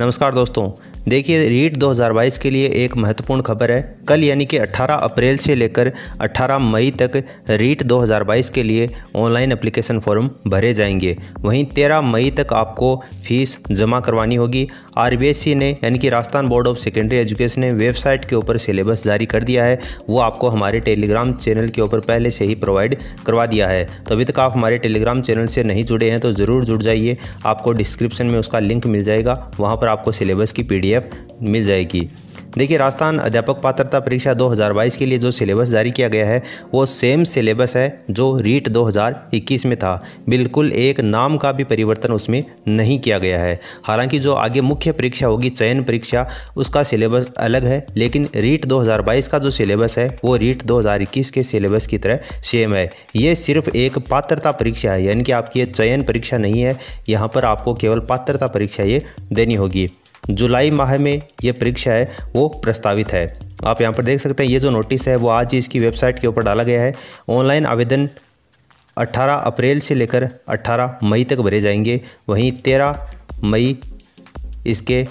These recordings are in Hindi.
नमस्कार दोस्तों देखिए रीट 2022 के लिए एक महत्वपूर्ण खबर है कल यानी कि 18 अप्रैल से लेकर 18 मई तक रीट 2022 के लिए ऑनलाइन एप्लीकेशन फॉर्म भरे जाएंगे वहीं 13 मई तक आपको फीस जमा करवानी होगी आर ने यानी कि Rajasthan board of secondary education ने वेबसाइट के ऊपर सिलेबस जारी कर दिया है वो आपको हमारे टेलीग्राम चैनल के ऊपर पहले से ही प्रोवाइड करवा दिया है तो अभी तक आप हमारे टेलीग्राम चैनल से नहीं जुड़े हैं तो ज़रूर जुड़ जाइए आपको डिस्क्रिप्शन में उसका लिंक मिल जाएगा वहाँ पर आपको सिलेबस की पी पीडीएफ मिल जाएगी देखिए राजस्थान अध्यापक पात्रता परीक्षा 2022 के लिए जो सिलेबस जारी किया गया है वो सेम सिलेबस है जो रीट 2021 में था बिल्कुल एक नाम का भी परिवर्तन उसमें नहीं किया गया है हालांकि जो आगे मुख्य परीक्षा होगी चयन परीक्षा उसका सिलेबस अलग है लेकिन रीट 2022 का जो सिलेबस है वो रीट 2021 के सिलेबस की तरह सेम है ये सिर्फ एक पात्रता परीक्षा है यानी कि आपकी ये चयन परीक्षा नहीं है यहाँ पर आपको केवल पात्रता परीक्षा ये देनी होगी जुलाई माह में ये परीक्षा है वो प्रस्तावित है आप यहाँ पर देख सकते हैं ये जो नोटिस है वो आज ही इसकी वेबसाइट के ऊपर डाला गया है ऑनलाइन आवेदन 18 अप्रैल से लेकर 18 मई तक भरे जाएंगे वहीं 13 मई इसके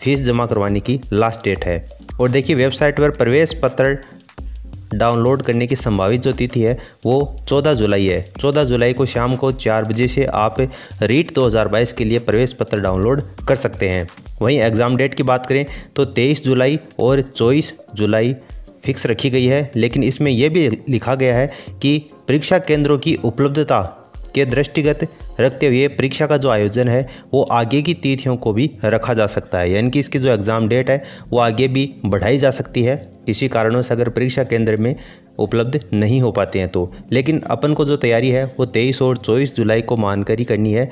फीस जमा करवाने की लास्ट डेट है और देखिए वेबसाइट पर प्रवेश पत्र डाउनलोड करने की संभावित जो तिथि है वो 14 जुलाई है 14 जुलाई को शाम को चार बजे से आप रीट 2022 के लिए प्रवेश पत्र डाउनलोड कर सकते हैं वहीं एग्ज़ाम डेट की बात करें तो 23 जुलाई और 24 जुलाई फिक्स रखी गई है लेकिन इसमें यह भी लिखा गया है कि परीक्षा केंद्रों की उपलब्धता के दृष्टिगत रखते हुए परीक्षा का जो आयोजन है वो आगे की तिथियों को भी रखा जा सकता है यानी कि इसकी जो एग्ज़ाम डेट है वो आगे भी बढ़ाई जा सकती है किसी कारणों से अगर परीक्षा केंद्र में उपलब्ध नहीं हो पाते हैं तो लेकिन अपन को जो तैयारी है वो तेईस और चौबीस जुलाई को मानकर ही करनी है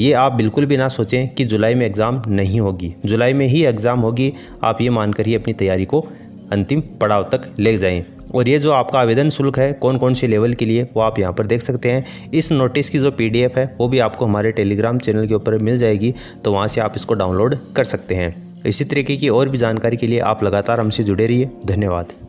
ये आप बिल्कुल भी ना सोचें कि जुलाई में एग्ज़ाम नहीं होगी जुलाई में ही एग्ज़ाम होगी आप ये मानकर ही अपनी तैयारी को अंतिम पड़ाव तक ले जाएं और ये जो आपका आवेदन शुल्क है कौन कौन से लेवल के लिए वो आप यहाँ पर देख सकते हैं इस नोटिस की जो पी है वो भी आपको हमारे टेलीग्राम चैनल के ऊपर मिल जाएगी तो वहाँ से आप इसको डाउनलोड कर सकते हैं इसी तरीके की और भी जानकारी के लिए आप लगातार हमसे जुड़े रहिए धन्यवाद